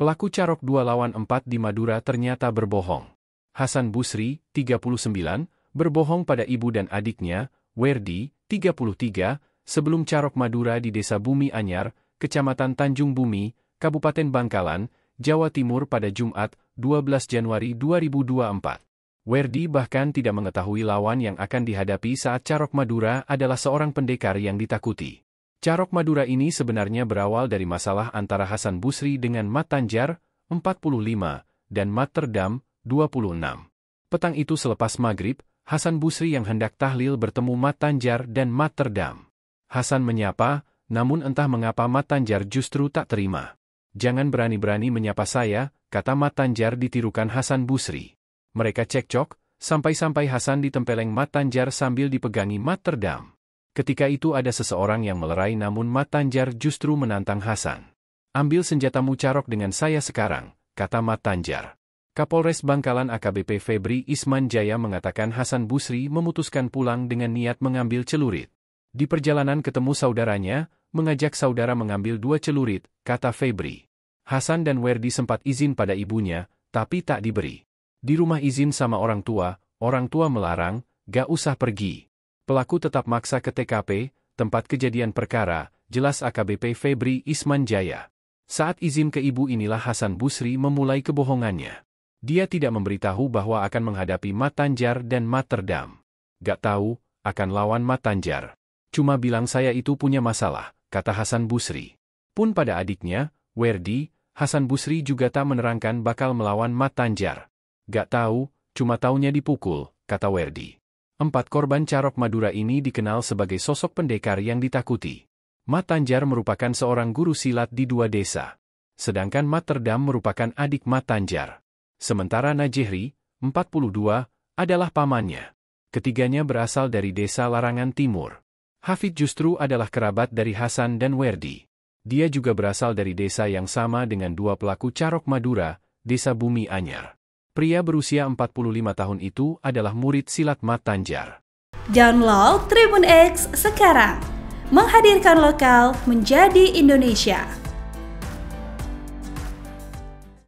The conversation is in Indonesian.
Pelaku carok dua lawan empat di Madura ternyata berbohong. Hasan Busri, 39, berbohong pada ibu dan adiknya, Werdi, 33, sebelum carok Madura di Desa Bumi Anyar, Kecamatan Tanjung Bumi, Kabupaten Bangkalan, Jawa Timur pada Jumat, 12 Januari 2024. Werdi bahkan tidak mengetahui lawan yang akan dihadapi saat carok Madura adalah seorang pendekar yang ditakuti. Carok Madura ini sebenarnya berawal dari masalah antara Hasan Busri dengan Matanjar 45, dan Mat Terdam, 26. Petang itu selepas maghrib, Hasan Busri yang hendak tahlil bertemu Matanjar dan Mat Terdam. Hasan menyapa, namun entah mengapa Matanjar justru tak terima. Jangan berani-berani menyapa saya, kata Matanjar Tanjar ditirukan Hasan Busri. Mereka cekcok, sampai-sampai Hasan ditempeleng Matanjar sambil dipegangi Mat Terdam. Ketika itu ada seseorang yang melerai namun Matanjar justru menantang Hasan. Ambil senjatamu carok dengan saya sekarang, kata Matanjar. Kapolres Bangkalan AKBP Febri Isman Jaya mengatakan Hasan Busri memutuskan pulang dengan niat mengambil celurit. Di perjalanan ketemu saudaranya, mengajak saudara mengambil dua celurit, kata Febri. Hasan dan Werdi sempat izin pada ibunya, tapi tak diberi. Di rumah izin sama orang tua, orang tua melarang, gak usah pergi. Pelaku tetap maksa ke TKP, tempat kejadian perkara, jelas AKBP Febri Isman Jaya. Saat izin ke ibu inilah Hasan Busri memulai kebohongannya. Dia tidak memberitahu bahwa akan menghadapi Matanjar dan Materdam. Gak tahu, akan lawan Matanjar. Cuma bilang saya itu punya masalah, kata Hasan Busri. Pun pada adiknya, Werdi, Hasan Busri juga tak menerangkan bakal melawan Matanjar. Gak tahu, cuma taunya dipukul, kata Werdi. Empat korban Carok Madura ini dikenal sebagai sosok pendekar yang ditakuti. Matanjar merupakan seorang guru silat di dua desa. Sedangkan Mat merupakan adik Matanjar, Sementara Najihri, 42, adalah pamannya. Ketiganya berasal dari desa Larangan Timur. Hafid justru adalah kerabat dari Hasan dan Werdi. Dia juga berasal dari desa yang sama dengan dua pelaku Carok Madura, desa Bumi Anyar. Pria berusia 45 tahun itu adalah murid silat Matanjar. Download Tribun X sekarang. Menghadirkan lokal menjadi Indonesia.